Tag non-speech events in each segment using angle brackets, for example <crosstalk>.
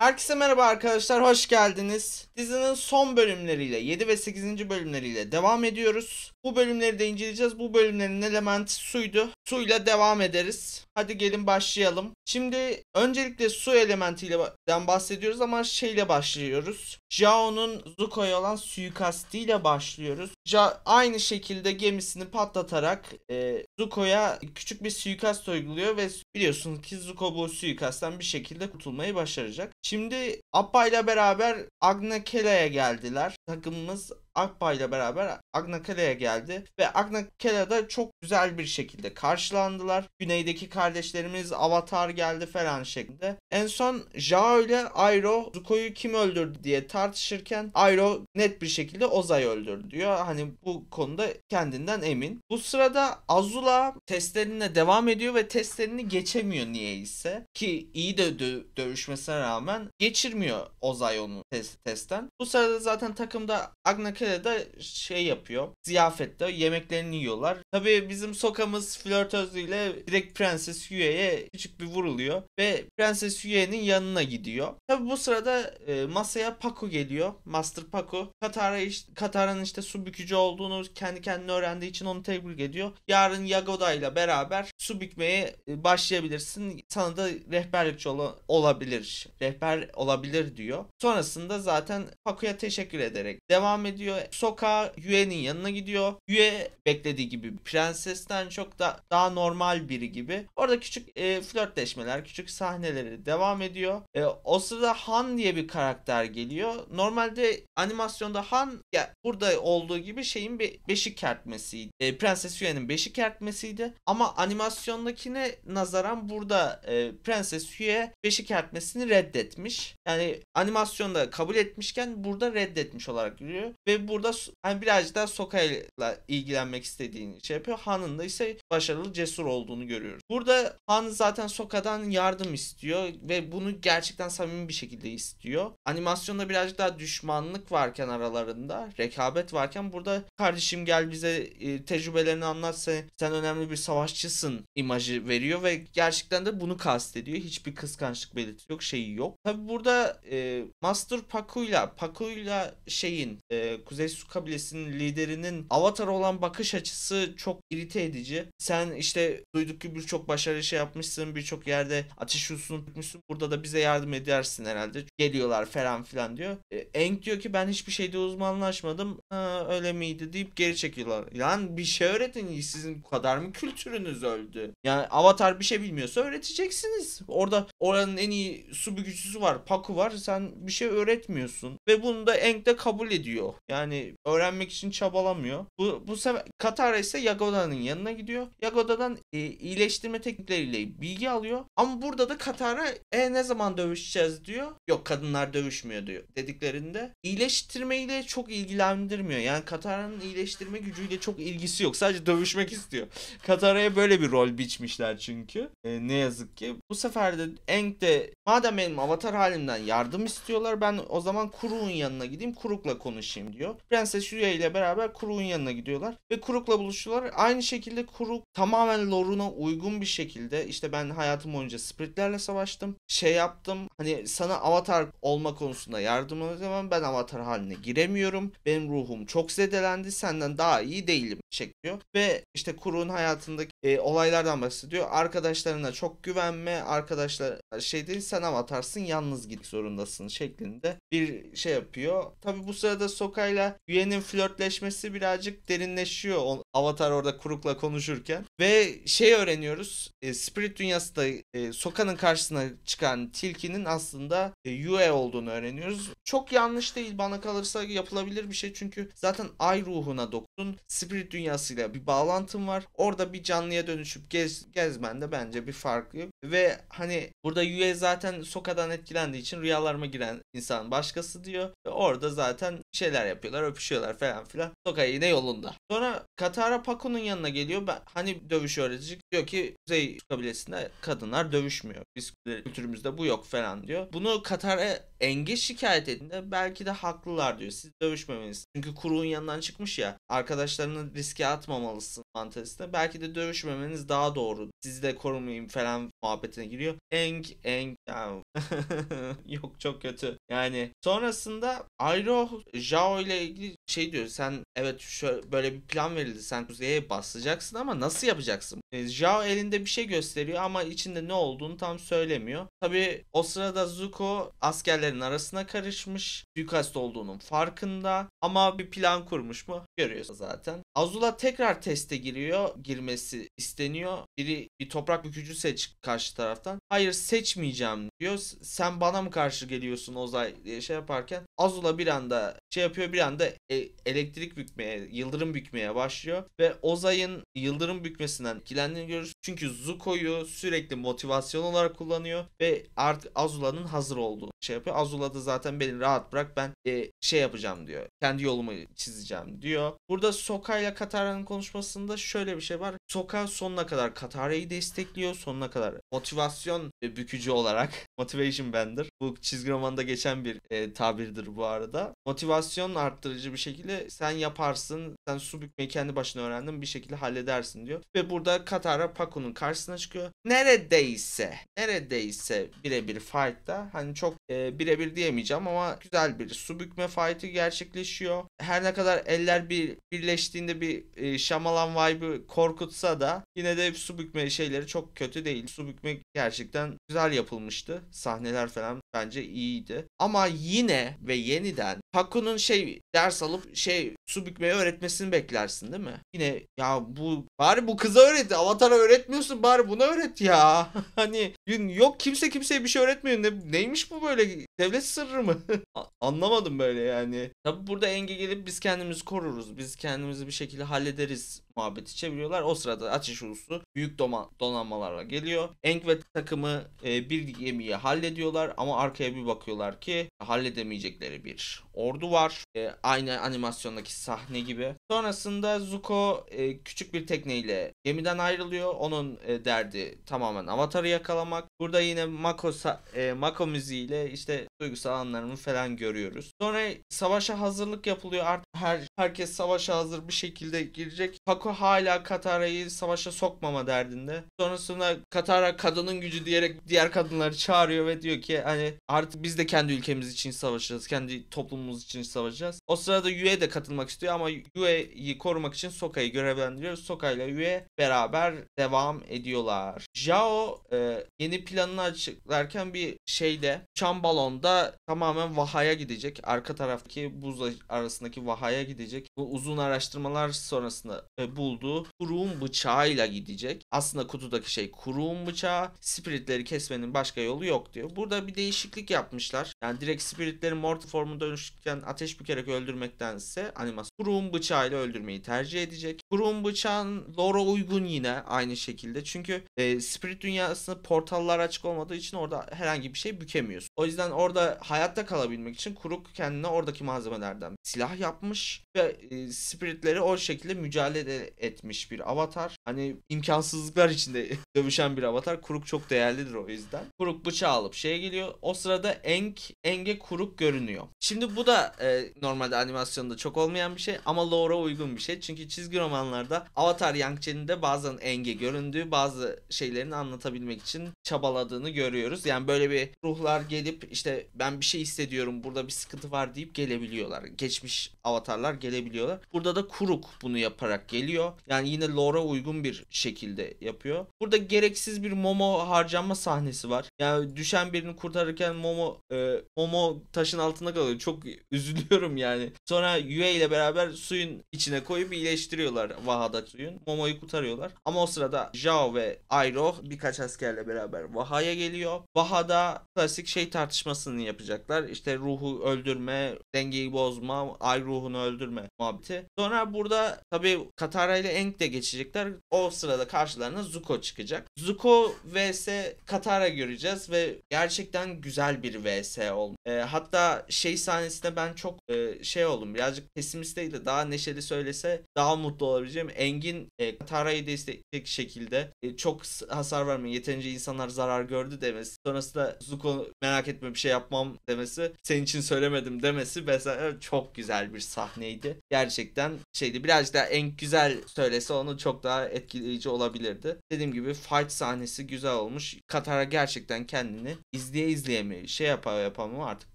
Herkese merhaba arkadaşlar, hoş geldiniz. Dizinin son bölümleriyle, 7 ve 8. bölümleriyle devam ediyoruz. Bu bölümleri de inceleyeceğiz. Bu bölümlerin elementi suydu. Suyla devam ederiz. Hadi gelin başlayalım. Şimdi öncelikle su elementiyle bahsediyoruz ama şeyle başlıyoruz. Jao'nun Zuko'ya olan suikastiyle başlıyoruz. Ja aynı şekilde gemisini patlatarak e, Zuko'ya küçük bir suikast uyguluyor ve biliyorsun ki Zuko bu suikasttan bir şekilde kurtulmayı başaracak. Şimdi Appa ile beraber Agna geldiler takımımız Akpa ile beraber Agnakale'ye geldi ve Agnakale'de çok güzel bir şekilde karşılandılar. Güneydeki kardeşlerimiz Avatar geldi falan şeklinde. En son Jao ile Airo Zuko'yu kim öldürdü diye tartışırken Airo net bir şekilde Ozay öldürdü diyor. Hani bu konuda kendinden emin. Bu sırada Azula testlerine devam ediyor ve testlerini geçemiyor niye ise Ki iyi de dö- dövüşmesine rağmen geçirmiyor Ozay onu test- testten. Bu sırada zaten takım takımda de şey yapıyor. Ziyafette yemeklerini yiyorlar. Tabii bizim sokamız flörtözlüğüyle direkt Prenses Yue'ye küçük bir vuruluyor. Ve Prenses Yue'nin yanına gidiyor. Tabii bu sırada e, masaya Paku geliyor. Master Paku. Katara işte, Katara'nın işte su bükücü olduğunu kendi kendine öğrendiği için onu tebrik ediyor. Yarın Yagoda ile beraber su bükmeye e, başlayabilirsin. Sana da rehberlikçi ol olabilir. Rehber olabilir diyor. Sonrasında zaten Pakuya teşekkür ederim ederek devam ediyor. Soka Yue'nin yanına gidiyor. Yue beklediği gibi prensesten çok da daha normal biri gibi. Orada küçük e, flörtleşmeler, küçük sahneleri devam ediyor. E, o sırada Han diye bir karakter geliyor. Normalde animasyonda Han ya burada olduğu gibi şeyin bir beşik kertmesiydi. E, Prenses Yue'nin beşik kertmesiydi. Ama animasyondakine nazaran burada e, Prenses Yue beşik kertmesini reddetmiş. Yani animasyonda kabul etmişken burada reddetmiş olan olarak görüyor. Ve burada hani birazcık daha Soka'yla ilgilenmek istediğini şey yapıyor. Han'ın da ise başarılı cesur olduğunu görüyoruz. Burada Han zaten Soka'dan yardım istiyor ve bunu gerçekten samimi bir şekilde istiyor. Animasyonda birazcık daha düşmanlık varken aralarında, rekabet varken burada kardeşim gel bize e, tecrübelerini anlat sen, sen önemli bir savaşçısın imajı veriyor ve gerçekten de bunu kastediyor. Hiçbir kıskançlık belirti yok, şeyi yok. Tabi burada e, Master Paku'yla Paku'yla şey şeyin e, Kuzey Su kabilesinin liderinin avatar olan bakış açısı çok irite edici. Sen işte duyduk ki birçok başarılı şey yapmışsın. Birçok yerde ateş yusunu tutmuşsun. Burada da bize yardım edersin herhalde. Geliyorlar falan filan diyor. E, Eng diyor ki ben hiçbir şeyde uzmanlaşmadım. Ha, öyle miydi deyip geri çekiliyorlar. Lan bir şey öğretin. Sizin kadar mı kültürünüz öldü? Yani avatar bir şey bilmiyorsa öğreteceksiniz. Orada oranın en iyi su bükücüsü var. Paku var. Sen bir şey öğretmiyorsun. Ve bunu da Eng de kabul kabul ediyor. Yani öğrenmek için çabalamıyor. Bu, bu sefer Katara ise Yagoda'nın yanına gidiyor. Yagoda'dan e, iyileştirme teknikleriyle bilgi alıyor. Ama burada da Katara e ne zaman dövüşeceğiz diyor. Yok kadınlar dövüşmüyor diyor dediklerinde. İyileştirmeyle çok ilgilendirmiyor. Yani Katara'nın iyileştirme gücüyle çok ilgisi yok. Sadece dövüşmek istiyor. Katara'ya böyle bir rol biçmişler çünkü. E, ne yazık ki. Bu sefer de Aang de madem benim avatar halimden yardım istiyorlar ben o zaman Kuru'nun yanına gideyim. Kuru Kuruk'la konuşayım diyor. Prenses Yuya ile beraber Kuruk'un yanına gidiyorlar ve Kuruk'la buluşuyorlar. Aynı şekilde Kuruk tamamen Loruna uygun bir şekilde işte ben hayatım boyunca Spirit'lerle savaştım. Şey yaptım. Hani sana avatar olma konusunda yardım edemem. Ben avatar haline giremiyorum. Benim ruhum çok zedelendi. Senden daha iyi değilim şekliyor. Ve işte Kuruk'un hayatındaki e, olaylardan bahsediyor. Arkadaşlarına çok güvenme, arkadaşlar şey değil sen ama atarsın yalnız git zorundasın şeklinde bir şey yapıyor. Tabi bu sırada Soka'yla Yue'nin flörtleşmesi birazcık derinleşiyor. O, Avatar orada Kuruk'la konuşurken. Ve şey öğreniyoruz. E, Spirit dünyası da e, Soka'nın karşısına çıkan tilkinin aslında e, Yue olduğunu öğreniyoruz. Çok yanlış değil bana kalırsa yapılabilir bir şey. Çünkü zaten ay ruhuna dokun. Spirit dünyasıyla bir bağlantım var. Orada bir canlı Japonya'ya dönüşüp gez, gezmen de bence bir farklı. Ve hani burada Yue zaten sokadan etkilendiği için rüyalarıma giren insan başkası diyor. Ve orada zaten şeyler yapıyorlar, öpüşüyorlar falan filan. Soka yine yolunda. Sonra Katara Pakun'un yanına geliyor. Ben, hani dövüş öğretici diyor ki Kuzey kabilesinde kadınlar dövüşmüyor. Biz kültürümüzde bu yok falan diyor. Bunu Katara Eng'e şikayet ettiğinde belki de haklılar diyor. Siz dövüşmemelisiniz. Çünkü kuruğun yanından çıkmış ya. Arkadaşlarını riske atmamalısın mantalitesinde. Belki de dövüş görüşmemeniz daha doğru. Sizi de korumayayım falan muhabbetine giriyor. Eng eng Yani, <laughs> yok çok kötü. Yani sonrasında Ayro, Zhao ile ilgili şey diyor sen evet şöyle böyle bir plan verildi sen kuzeye basacaksın ama nasıl yapacaksın? E, Zhao elinde bir şey gösteriyor ama içinde ne olduğunu tam söylemiyor. Tabi o sırada Zuko askerlerin arasına karışmış. Suikast olduğunun farkında ama bir plan kurmuş mu? görüyoruz zaten. Azula tekrar teste giriyor. Girmesi isteniyor. Biri bir toprak bükücü seç karşı taraftan. Hayır seçmeyeceğim diyor. Sen bana mı karşı geliyorsun Ozay diye şey yaparken Azula bir anda şey yapıyor bir anda e, elektrik bükmeye, yıldırım bükmeye başlıyor ve Ozay'ın yıldırım bükmesinden etkilendiğini görürüz. Çünkü Zuko'yu sürekli motivasyon olarak kullanıyor ve artık Azula'nın hazır olduğunu şey yapıyor. Azula da zaten beni rahat bırak ben e, şey yapacağım diyor. Kendi yolumu çizeceğim diyor. Burada Soka ile Katara'nın konuşmasında şöyle bir şey var. Soka sonuna kadar Katara'yı destekliyor. Sonuna kadar motivasyon bükücü olarak <laughs> Motivation Bender. Bu çizgi romanda geçen bir e, tabirdir bu arada. Motivasyon arttırıcı bir şey şekilde sen yaparsın. Sen su bükmeyi kendi başına öğrendin bir şekilde halledersin diyor. Ve burada Katara Paku'nun karşısına çıkıyor. Neredeyse neredeyse birebir fight'ta hani çok e, birebir diyemeyeceğim ama güzel bir su bükme fight'ı gerçekleşiyor. Her ne kadar eller bir birleştiğinde bir e, şamalan vibe'ı korkutsa da yine de su bükme şeyleri çok kötü değil. Su bükme gerçekten güzel yapılmıştı. Sahneler falan bence iyiydi. Ama yine ve yeniden Haku'nun şey ders alıp şey su bükmeyi öğretmesini beklersin değil mi? Yine ya bu bari bu kıza öğret. Avatar'a öğretmiyorsun bari buna öğret ya. <laughs> hani yok kimse kimseye bir şey öğretmiyor. Ne, neymiş bu böyle devlet sırrı mı? <laughs> Anlamadım böyle yani. Tabi burada enge gelip biz kendimizi koruruz. Biz kendimizi bir şekilde hallederiz muhabbeti çeviriyorlar. O sırada ateş ulusu büyük donanmalarla geliyor. Eng ve takımı e, bir gemiyi hallediyorlar ama arkaya bir bakıyorlar ki halledemeyecekleri bir ordu var. E, aynı animasyondaki sahne gibi. Sonrasında Zuko e, küçük bir tekneyle gemiden ayrılıyor. Onun e, derdi tamamen Avatar'ı yakalamak. Burada yine Mako e, Mako müziğiyle işte duygusal anlarını falan görüyoruz. Sonra savaşa hazırlık yapılıyor. Artık her herkes savaşa hazır bir şekilde girecek. Paco hala Katara'yı savaşa sokmama derdinde. Sonrasında Katara kadının gücü diyerek diğer kadınları çağırıyor ve diyor ki hani artık biz de kendi ülkemiz için savaşacağız. Kendi toplumumuz için savaşacağız. O sırada Yue de katılmak olmak istiyor ama Yue'yi e korumak için Soka'yı görevlendiriyor. Soka ile Yue beraber devam ediyorlar. Zhao e, yeni planını açıklarken bir şeyde uçan balonda tamamen Vaha'ya gidecek. Arka taraftaki buz arasındaki Vaha'ya gidecek. Bu uzun araştırmalar sonrasında e, bulduğu kuruğun bıçağıyla gidecek. Aslında kutudaki şey kuruğun bıçağı. Spiritleri kesmenin başka yolu yok diyor. Burada bir değişiklik yapmışlar. Yani direkt spiritleri mortal formu dönüşürken ateş bükerek öldürmektense hani elmas kurum bıçağıyla öldürmeyi tercih edecek. Kurum bıçağın lore'a uygun yine aynı şekilde. Çünkü e, spirit Dünya'sında portallar açık olmadığı için orada herhangi bir şey bükemiyorsun. O yüzden orada hayatta kalabilmek için kuruk kendine oradaki malzemelerden silah yapmış ve e, spiritleri o şekilde mücadele etmiş bir avatar. Hani imkansızlıklar içinde <laughs> dövüşen bir avatar. Kuruk çok değerlidir o yüzden. Kuruk bıçağı alıp şeye geliyor. O sırada Eng, Eng'e kuruk görünüyor. Şimdi bu da e, normalde animasyonda çok olmayan olmayan bir şey ama lore'a uygun bir şey. Çünkü çizgi romanlarda Avatar Yangtze'nin de bazen enge göründüğü bazı şeylerini anlatabilmek için çabaladığını görüyoruz. Yani böyle bir ruhlar gelip işte ben bir şey hissediyorum burada bir sıkıntı var deyip gelebiliyorlar. Geçmiş avatarlar gelebiliyorlar. Burada da Kuruk bunu yaparak geliyor. Yani yine lore'a uygun bir şekilde yapıyor. Burada gereksiz bir Momo harcanma sahnesi var. Yani düşen birini kurtarırken Momo e, Momo taşın altında kalıyor. Çok üzülüyorum yani. Sonra Yue ile beraber suyun içine koyup iyileştiriyorlar Vaha'da suyun. Momo'yu kurtarıyorlar. Ama o sırada Zhao ve Airo birkaç askerle beraber Vaha'ya geliyor. Vaha'da klasik şey tartışmasını yapacaklar. İşte ruhu öldürme, dengeyi bozma, ay ruhunu öldürme muhabbeti. Sonra burada tabii Katara ile Enk de geçecekler. O sırada karşılarına Zuko çıkacak. Zuko vs Katara göreceğiz ve gerçekten güzel bir vs olmuş. E, hatta şey sahnesinde ben çok e, şey oldum birazcık pesim pesimist değil de daha neşeli söylese daha mutlu olabileceğim. Engin e, Tara'yı destekleyecek şekilde e, çok hasar vermeyin. Yeterince insanlar zarar gördü demesi. Sonrasında Zuko merak etme bir şey yapmam demesi. Senin için söylemedim demesi mesela çok güzel bir sahneydi. Gerçekten şeydi birazcık daha en güzel söylese onu çok daha etkileyici olabilirdi. Dediğim gibi fight sahnesi güzel olmuş. Katara gerçekten kendini izleye izleye mi şey yapar yapamam artık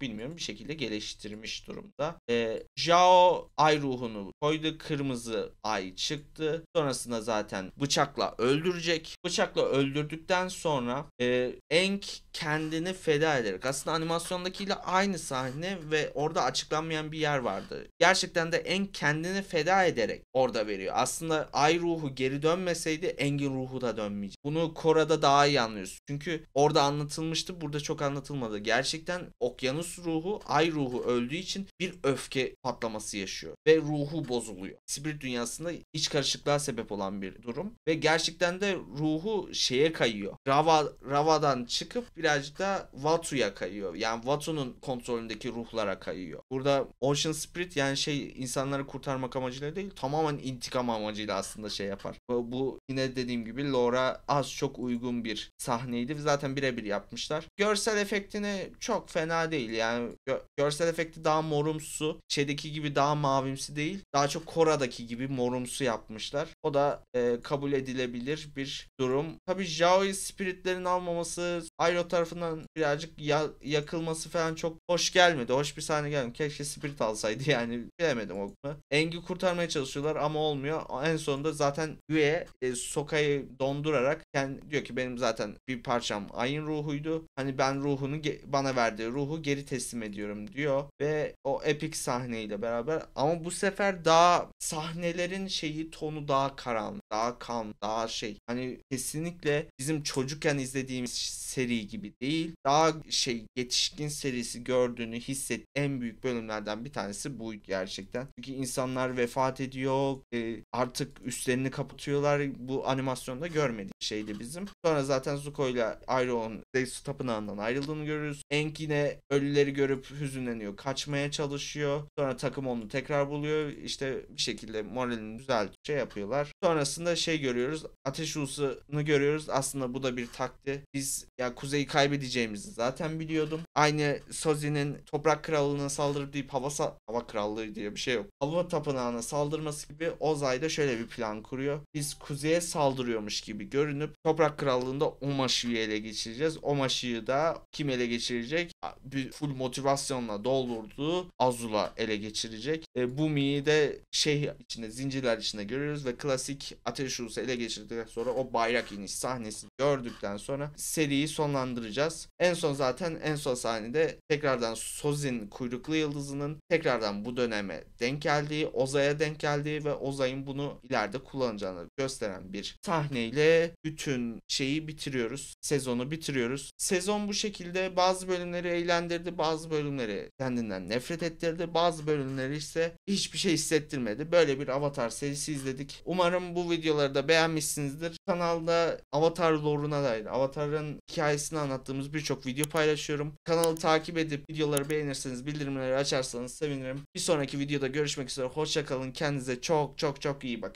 bilmiyorum bir şekilde geliştirmiş durumda. E, Jao Ay ruhunu koydu. Kırmızı ay çıktı. Sonrasında zaten bıçakla öldürecek. Bıçakla öldürdükten sonra e, Enk kendini feda ederek. Aslında animasyondakiyle aynı sahne ve orada açıklanmayan bir yer vardı. Gerçekten de Enk kendini feda ederek orada veriyor. Aslında ay ruhu geri dönmeseydi Engin ruhu da dönmeyecek. Bunu Kora'da daha iyi anlıyorsun. Çünkü orada anlatılmıştı. Burada çok anlatılmadı. Gerçekten okyanus ruhu, ay ruhu öldüğü için bir öfke patlaması yaşıyor düşüyor ve ruhu bozuluyor. Sibir dünyasında iç karışıklığa sebep olan bir durum ve gerçekten de ruhu şeye kayıyor. Rava, Rava'dan çıkıp birazcık da Vatu'ya kayıyor. Yani Vatu'nun kontrolündeki ruhlara kayıyor. Burada Ocean Spirit yani şey insanları kurtarmak amacıyla değil tamamen intikam amacıyla aslında şey yapar. Bu, bu yine dediğim gibi Laura az çok uygun bir sahneydi. Zaten birebir yapmışlar. Görsel efektini çok fena değil. Yani gö- görsel efekti daha morumsu. Şeydeki gibi daha ma mavimsi değil. Daha çok Kora'daki gibi morumsu yapmışlar. O da e, kabul edilebilir bir durum. Tabi Jao'yu spiritlerin almaması, Airo tarafından birazcık ya- yakılması falan çok hoş gelmedi. Hoş bir sahne gelmedi. Keşke spirit alsaydı <laughs> yani. Bilemedim o konu. Eng'i kurtarmaya çalışıyorlar ama olmuyor. En sonunda zaten Yue e, Soka'yı dondurarak kendi diyor ki benim zaten bir parçam ayın ruhuydu. Hani ben ruhunu bana verdiği ruhu geri teslim ediyorum diyor ve o epik sahneyle beraber ama bu sefer daha sahnelerin şeyi tonu daha karanlık, daha kan, daha şey. Hani kesinlikle bizim çocukken izlediğimiz seri gibi değil. Daha şey yetişkin serisi gördüğünü hisset en büyük bölümlerden bir tanesi bu gerçekten. Çünkü insanlar vefat ediyor. E, artık üstlerini kapatıyorlar. Bu animasyonda görmedik şeydi bizim. Sonra zaten Zuko ile Iron Zeus tapınağından ayrıldığını görürüz. Enk yine ölüleri görüp hüzünleniyor. Kaçmaya çalışıyor. Sonra takım onu tekrar tekrar buluyor. İşte bir şekilde moralini düzelt şey yapıyorlar. Sonrasında şey görüyoruz. Ateş Ulusunu görüyoruz. Aslında bu da bir takti. Biz ya kuzeyi kaybedeceğimizi zaten biliyordum. Aynı Sozi'nin toprak krallığına saldırıp deyip hava sa- hava krallığı diye bir şey yok. Hava tapınağına saldırması gibi Ozay da şöyle bir plan kuruyor. Biz kuzeye saldırıyormuş gibi görünüp toprak krallığında Omaşı'yı ele geçireceğiz. Omaşı'yı da kim ele geçirecek? Bir full motivasyonla doldurduğu Azula ele geçirecek. E, e, Bumi'yi de şey içinde zincirler içinde görüyoruz ve klasik ateş ulusu ele geçirdikten sonra o bayrak iniş sahnesi gördükten sonra seriyi sonlandıracağız. En son zaten en son sahnede tekrardan Sozin kuyruklu yıldızının tekrardan bu döneme denk geldiği, Oza'ya denk geldiği ve Ozay'ın bunu ileride kullanacağını gösteren bir sahneyle bütün şeyi bitiriyoruz. Sezonu bitiriyoruz. Sezon bu şekilde bazı bölümleri eğlendirdi, bazı bölümleri kendinden nefret ettirdi, bazı bölümleri ise hiçbir şey hissettirmedi. Böyle bir Avatar serisi izledik. Umarım bu videoları da beğenmişsinizdir. Kanalda Avatar lore'una dair, Avatar'ın hikayesini anlattığımız birçok video paylaşıyorum. Kanalı takip edip videoları beğenirseniz, bildirimleri açarsanız sevinirim. Bir sonraki videoda görüşmek üzere. Hoşçakalın. Kendinize çok çok çok iyi bakın.